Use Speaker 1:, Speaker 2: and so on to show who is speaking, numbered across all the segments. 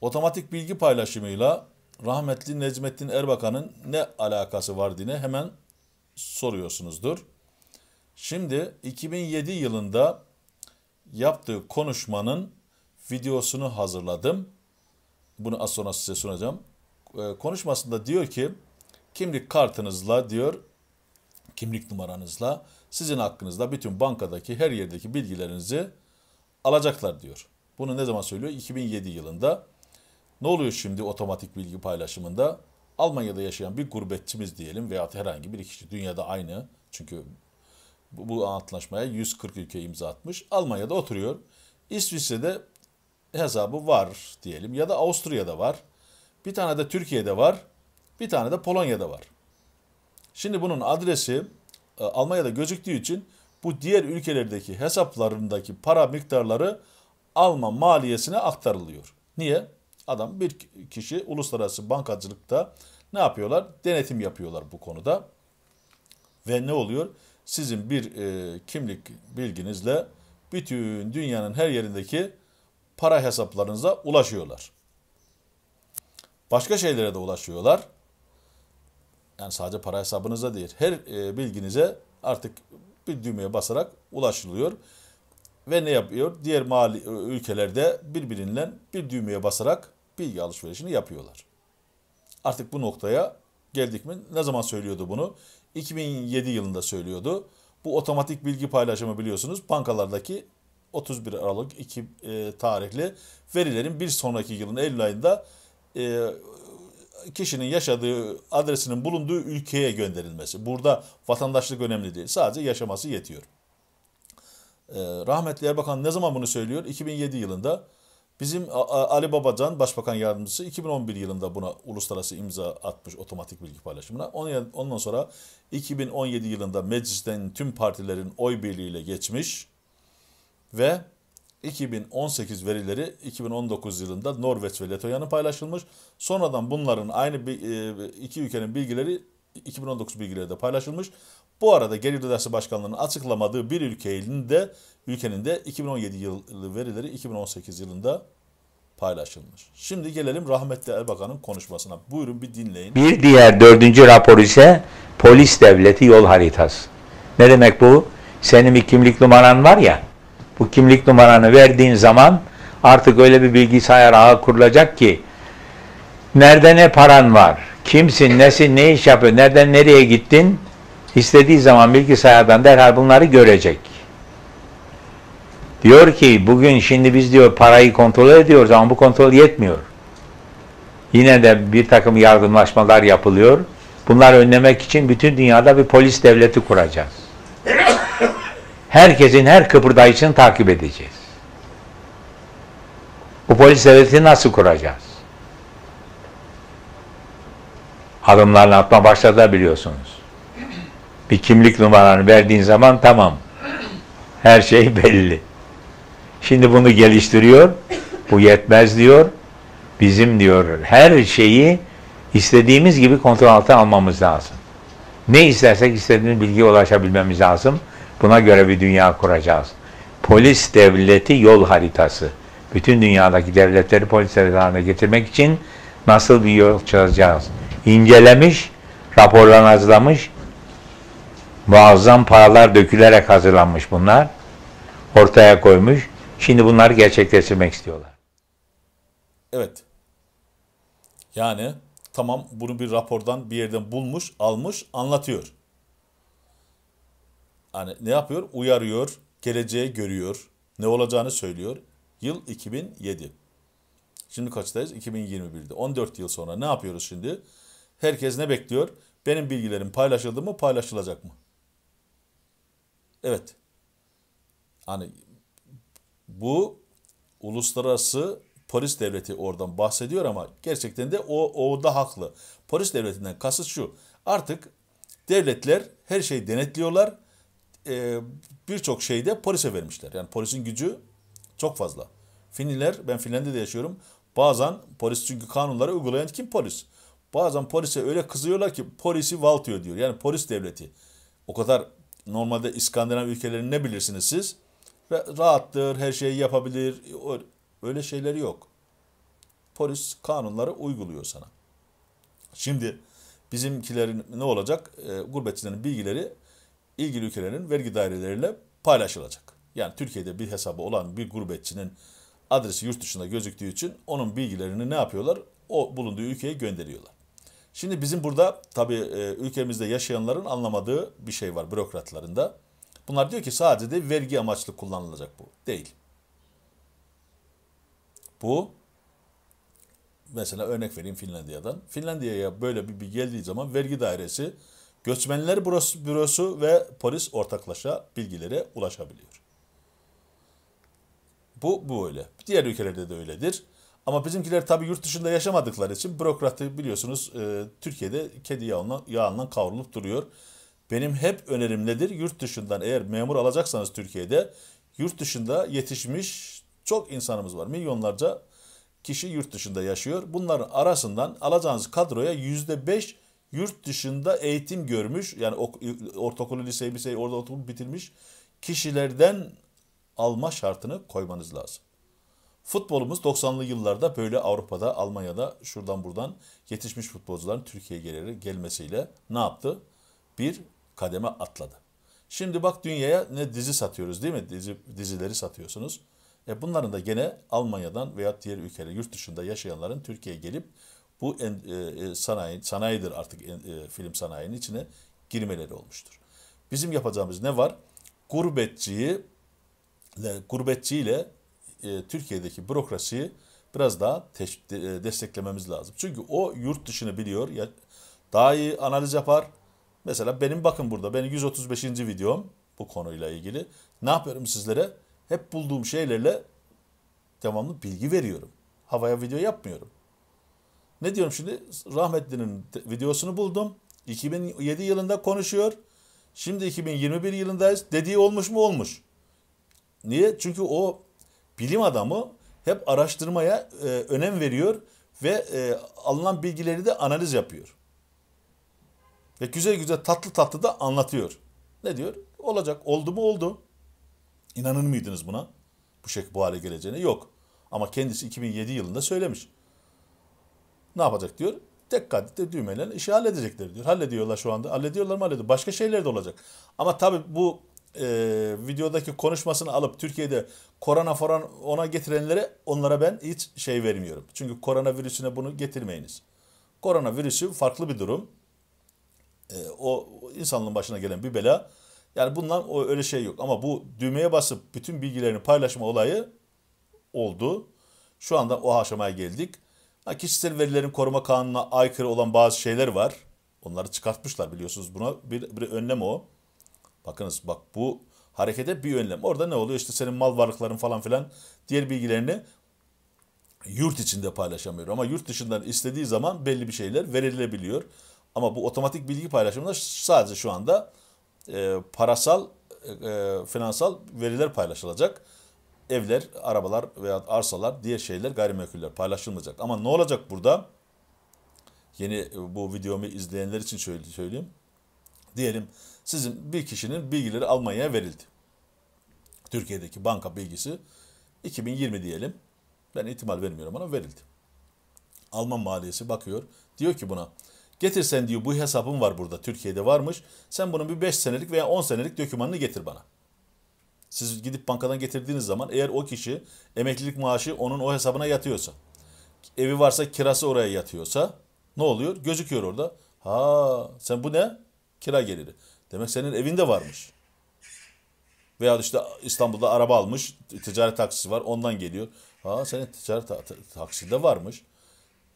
Speaker 1: otomatik bilgi paylaşımıyla rahmetli Necmettin Erbakan'ın ne alakası var diye hemen soruyorsunuzdur. Şimdi 2007 yılında yaptığı konuşmanın videosunu hazırladım. Bunu az sonra size sunacağım. Ee, konuşmasında diyor ki kimlik kartınızla diyor kimlik numaranızla sizin hakkınızda bütün bankadaki her yerdeki bilgilerinizi alacaklar diyor. Bunu ne zaman söylüyor? 2007 yılında. Ne oluyor şimdi otomatik bilgi paylaşımında? Almanya'da yaşayan bir gurbetçimiz diyelim veya herhangi bir kişi dünyada aynı çünkü bu, bu antlaşmaya 140 ülke imza atmış. Almanya'da oturuyor. İsviçre'de hesabı var diyelim ya da Avusturya'da var. Bir tane de Türkiye'de var. Bir tane de Polonya'da var. Şimdi bunun adresi e, Almanya'da gözüktüğü için bu diğer ülkelerdeki hesaplarındaki para miktarları Alman maliyesine aktarılıyor. Niye? adam bir kişi uluslararası bankacılıkta ne yapıyorlar? Denetim yapıyorlar bu konuda. Ve ne oluyor? Sizin bir e, kimlik bilginizle bütün dünyanın her yerindeki para hesaplarınıza ulaşıyorlar. Başka şeylere de ulaşıyorlar. Yani sadece para hesabınıza değil, her e, bilginize artık bir düğmeye basarak ulaşılıyor. Ve ne yapıyor? Diğer mali e, ülkelerde birbirinden bir düğmeye basarak bilgi alışverişini yapıyorlar. Artık bu noktaya geldik mi? Ne zaman söylüyordu bunu? 2007 yılında söylüyordu. Bu otomatik bilgi paylaşımı biliyorsunuz bankalardaki 31 Aralık 2 e, tarihli verilerin bir sonraki yılın Eylül ayında e, kişinin yaşadığı adresinin bulunduğu ülkeye gönderilmesi. Burada vatandaşlık önemli değil. Sadece yaşaması yetiyor. E, rahmetli Erbakan ne zaman bunu söylüyor? 2007 yılında Bizim Ali Babacan Başbakan Yardımcısı 2011 yılında buna uluslararası imza atmış otomatik bilgi paylaşımına. Ondan sonra 2017 yılında meclisten tüm partilerin oy birliğiyle geçmiş ve 2018 verileri 2019 yılında Norveç ve Letonya'nın paylaşılmış. Sonradan bunların aynı e, iki ülkenin bilgileri 2019 bilgileri de paylaşılmış. Bu arada Gelir Dairesi Başkanlığı'nın açıklamadığı bir ülkenin de ülkenin de 2017 yılı verileri 2018 yılında paylaşılmış. Şimdi gelelim rahmetli Erbakan'ın konuşmasına. Buyurun bir dinleyin. Bir diğer
Speaker 2: dördüncü rapor ise polis devleti yol haritası. Ne demek bu? Senin bir kimlik numaran var ya, bu kimlik numaranı verdiğin zaman artık öyle bir bilgisayar ağı kurulacak ki Nerede ne paran var? Kimsin, nesin, ne iş yapıyor, nereden nereye gittin? İstediği zaman bilgisayardan derhal bunları görecek. Diyor ki bugün şimdi biz diyor parayı kontrol ediyoruz ama bu kontrol yetmiyor. Yine de bir takım yargınlaşmalar yapılıyor. Bunları önlemek için bütün dünyada bir polis devleti kuracağız. Herkesin her kıpırdayışını takip edeceğiz. Bu polis devletini nasıl kuracağız? adımlarını atma başladı biliyorsunuz. Bir kimlik numaranı verdiğin zaman tamam. Her şey belli. Şimdi bunu geliştiriyor. Bu yetmez diyor. Bizim diyor her şeyi istediğimiz gibi kontrol altına almamız lazım. Ne istersek istediğimiz bilgiye ulaşabilmemiz lazım. Buna göre bir dünya kuracağız. Polis devleti yol haritası. Bütün dünyadaki devletleri polis devleti haline getirmek için nasıl bir yol çalacağız? incelemiş, raporlarını hazırlamış. Muazzam paralar dökülerek hazırlanmış bunlar. Ortaya koymuş. Şimdi bunları gerçekleştirmek istiyorlar.
Speaker 1: Evet. Yani tamam bunu bir rapordan bir yerden bulmuş, almış, anlatıyor. Hani ne yapıyor? Uyarıyor, geleceği görüyor, ne olacağını söylüyor. Yıl 2007. Şimdi kaçtayız? 2021'de. 14 yıl sonra ne yapıyoruz şimdi? Herkes ne bekliyor? Benim bilgilerim paylaşıldı mı, paylaşılacak mı? Evet. Hani bu uluslararası polis devleti oradan bahsediyor ama gerçekten de o, o da haklı. Polis devletinden kasıt şu. Artık devletler her şeyi denetliyorlar. Ee, Birçok şeyde polise vermişler. Yani polisin gücü çok fazla. Finliler, ben Finlandiya'da yaşıyorum. Bazen polis çünkü kanunları uygulayan kim? Polis. Bazen polise öyle kızıyorlar ki polisi valtıyor diyor. Yani polis devleti. O kadar normalde İskandinav ülkelerini ne bilirsiniz siz? Rahattır, her şeyi yapabilir. Öyle şeyleri yok. Polis kanunları uyguluyor sana. Şimdi bizimkilerin ne olacak? E, gurbetçilerin bilgileri ilgili ülkelerin vergi daireleriyle paylaşılacak. Yani Türkiye'de bir hesabı olan bir gurbetçinin adresi yurt dışında gözüktüğü için onun bilgilerini ne yapıyorlar? O bulunduğu ülkeye gönderiyorlar. Şimdi bizim burada tabii e, ülkemizde yaşayanların anlamadığı bir şey var bürokratların Bunlar diyor ki sadece de vergi amaçlı kullanılacak bu. Değil. Bu mesela örnek vereyim Finlandiya'dan. Finlandiya'ya böyle bir bir geldiği zaman vergi dairesi, göçmenler bürosu, bürosu ve polis ortaklaşa bilgilere ulaşabiliyor. Bu, bu öyle. Diğer ülkelerde de öyledir. Ama bizimkiler tabii yurt dışında yaşamadıkları için bürokratı biliyorsunuz e, Türkiye'de kedi yağından, yağından kavrulup duruyor. Benim hep önerim nedir? Yurt dışından eğer memur alacaksanız Türkiye'de yurt dışında yetişmiş çok insanımız var. Milyonlarca kişi yurt dışında yaşıyor. Bunların arasından alacağınız kadroya yüzde beş yurt dışında eğitim görmüş yani ok, ortaokulu, liseyi, liseyi orada okul bitirmiş kişilerden alma şartını koymanız lazım. Futbolumuz 90'lı yıllarda böyle Avrupa'da, Almanya'da şuradan buradan yetişmiş futbolcuların Türkiye'ye geleri gelmesiyle ne yaptı? Bir kademe atladı. Şimdi bak dünyaya ne dizi satıyoruz değil mi? Dizi, dizileri satıyorsunuz. E bunların da gene Almanya'dan veya diğer ülkeler, yurt dışında yaşayanların Türkiye'ye gelip bu en, e, e sanayi, sanayidir artık en, e, film sanayinin içine girmeleri olmuştur. Bizim yapacağımız ne var? Gurbetçiyi, gurbetçiyle e, Türkiye'deki bürokrasiyi biraz daha te- e, desteklememiz lazım. Çünkü o yurt dışını biliyor, ya, daha iyi analiz yapar. Mesela benim bakın burada, benim 135. videom bu konuyla ilgili. Ne yapıyorum sizlere? Hep bulduğum şeylerle devamlı bilgi veriyorum. Havaya video yapmıyorum. Ne diyorum şimdi? Rahmetli'nin videosunu buldum. 2007 yılında konuşuyor. Şimdi 2021 yılındayız. Dediği olmuş mu? Olmuş. Niye? Çünkü o bilim adamı hep araştırmaya e, önem veriyor ve e, alınan bilgileri de analiz yapıyor. Ve güzel güzel tatlı tatlı da anlatıyor. Ne diyor? Olacak. Oldu mu oldu. İnanır mıydınız buna? Bu şekilde bu hale geleceğine yok. Ama kendisi 2007 yılında söylemiş. Ne yapacak diyor? Tek kadette düğmeyle işi halledecekler diyor. Hallediyorlar şu anda. Hallediyorlar mı hallediyor. Başka şeyler de olacak. Ama tabii bu e, videodaki konuşmasını alıp Türkiye'de korona falan ona getirenlere onlara ben hiç şey vermiyorum. Çünkü korona virüsüne bunu getirmeyiniz. Korona virüsü farklı bir durum. E, o insanlığın başına gelen bir bela. Yani bundan o öyle şey yok. Ama bu düğmeye basıp bütün bilgilerini paylaşma olayı oldu. Şu anda o aşamaya geldik. Ha, kişisel verilerin koruma kanununa aykırı olan bazı şeyler var. Onları çıkartmışlar biliyorsunuz. Buna bir, bir önlem o. Bakınız bak bu harekete bir önlem. Orada ne oluyor? İşte senin mal varlıkların falan filan diğer bilgilerini yurt içinde paylaşamıyor. Ama yurt dışından istediği zaman belli bir şeyler verilebiliyor. Ama bu otomatik bilgi paylaşımında sadece şu anda e, parasal, e, finansal veriler paylaşılacak. Evler, arabalar veya arsalar, diğer şeyler, gayrimenkuller paylaşılmayacak. Ama ne olacak burada? Yeni e, bu videomu izleyenler için söyleyeyim. Diyelim sizin bir kişinin bilgileri Almanya'ya verildi. Türkiye'deki banka bilgisi 2020 diyelim. Ben ihtimal vermiyorum ama verildi. Alman maliyesi bakıyor. Diyor ki buna getirsen diyor bu hesabım var burada Türkiye'de varmış. Sen bunun bir 5 senelik veya 10 senelik dökümanını getir bana. Siz gidip bankadan getirdiğiniz zaman eğer o kişi emeklilik maaşı onun o hesabına yatıyorsa, evi varsa kirası oraya yatıyorsa ne oluyor? Gözüküyor orada. Ha sen bu ne? Kira geliri. Demek senin evinde varmış. Veya işte İstanbul'da araba almış, ticaret taksisi var, ondan geliyor. Ha senin ticaret ta- de varmış.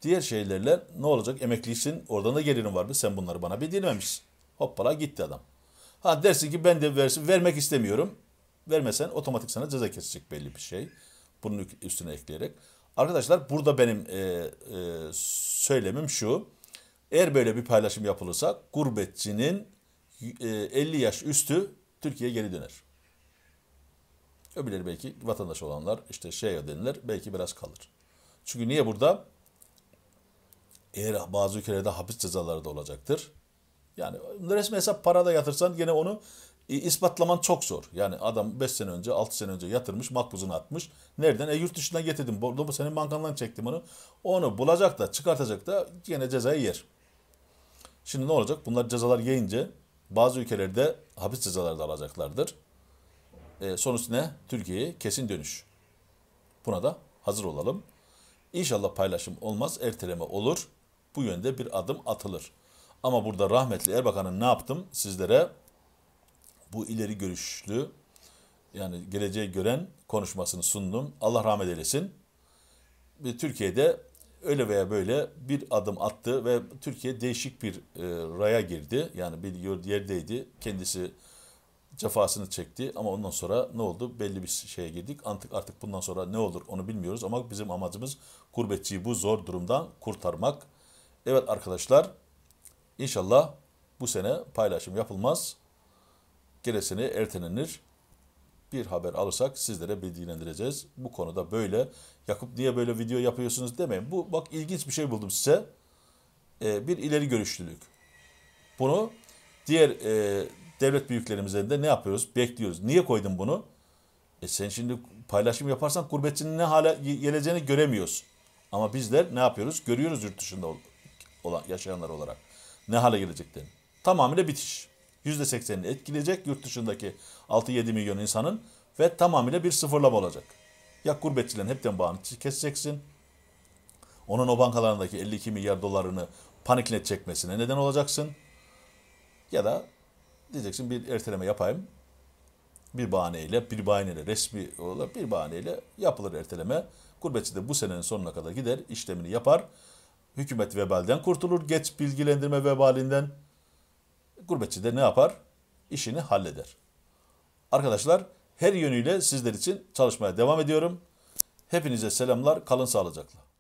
Speaker 1: Diğer şeylerle ne olacak? Emeklisin, oradan da var mı? Sen bunları bana bildirmemişsin. Hoppala gitti adam. Ha dersin ki ben de versin, vermek istemiyorum. Vermesen otomatik sana ceza kesecek belli bir şey. Bunun üstüne ekleyerek. Arkadaşlar burada benim e, e, söylemim şu. Eğer böyle bir paylaşım yapılırsa gurbetçinin 50 e, yaş üstü Türkiye'ye geri döner. Öbürleri belki vatandaş olanlar işte şey denilir belki biraz kalır. Çünkü niye burada? Eğer bazı ülkelerde hapis cezaları da olacaktır. Yani resmi hesap parada yatırsan gene onu e, ispatlaman çok zor. Yani adam 5 sene önce 6 sene önce yatırmış makbuzunu atmış. Nereden? E yurt dışından getirdim. Bu senin bankandan çektim onu. Onu bulacak da çıkartacak da gene cezayı yer. Şimdi ne olacak? Bunlar cezalar yiyince bazı ülkelerde hapis cezaları da alacaklardır. E, sonuç Türkiye'ye kesin dönüş. Buna da hazır olalım. İnşallah paylaşım olmaz, erteleme olur. Bu yönde bir adım atılır. Ama burada rahmetli Erbakan'ın ne yaptım sizlere? Bu ileri görüşlü, yani geleceği gören konuşmasını sundum. Allah rahmet eylesin. Türkiye'de öyle veya böyle bir adım attı ve Türkiye değişik bir e, raya girdi. Yani bir yerdeydi. Kendisi cefasını çekti ama ondan sonra ne oldu? Belli bir şeye girdik. Artık artık bundan sonra ne olur onu bilmiyoruz ama bizim amacımız gurbetçiyi bu zor durumdan kurtarmak. Evet arkadaşlar inşallah bu sene paylaşım yapılmaz. gelesini ertelenir bir haber alırsak sizlere bilgilendireceğiz. Bu konuda böyle. Yakup niye böyle video yapıyorsunuz demeyin. Bu bak ilginç bir şey buldum size. Ee, bir ileri görüşlülük. Bunu diğer e, devlet büyüklerimizden de ne yapıyoruz? Bekliyoruz. Niye koydun bunu? E sen şimdi paylaşım yaparsan gurbetçinin ne hale geleceğini göremiyoruz. Ama bizler ne yapıyoruz? Görüyoruz yurt dışında olan, yaşayanlar olarak. Ne hale geleceklerini. Tamamıyla bitiş. %80'ini etkileyecek yurt dışındaki 6-7 milyon insanın ve tamamıyla bir sıfırlama olacak. Ya gurbetçilerin hepten bağını keseceksin. Onun o bankalarındaki 52 milyar dolarını panikle çekmesine neden olacaksın. Ya da diyeceksin bir erteleme yapayım. Bir bahaneyle, bir bahaneyle resmi olarak bir bahaneyle yapılır erteleme. Gurbetçi de bu senenin sonuna kadar gider, işlemini yapar. Hükümet vebalden kurtulur, geç bilgilendirme vebalinden gurbetçi de ne yapar? İşini halleder. Arkadaşlar her yönüyle sizler için çalışmaya devam ediyorum. Hepinize selamlar. Kalın sağlıcakla.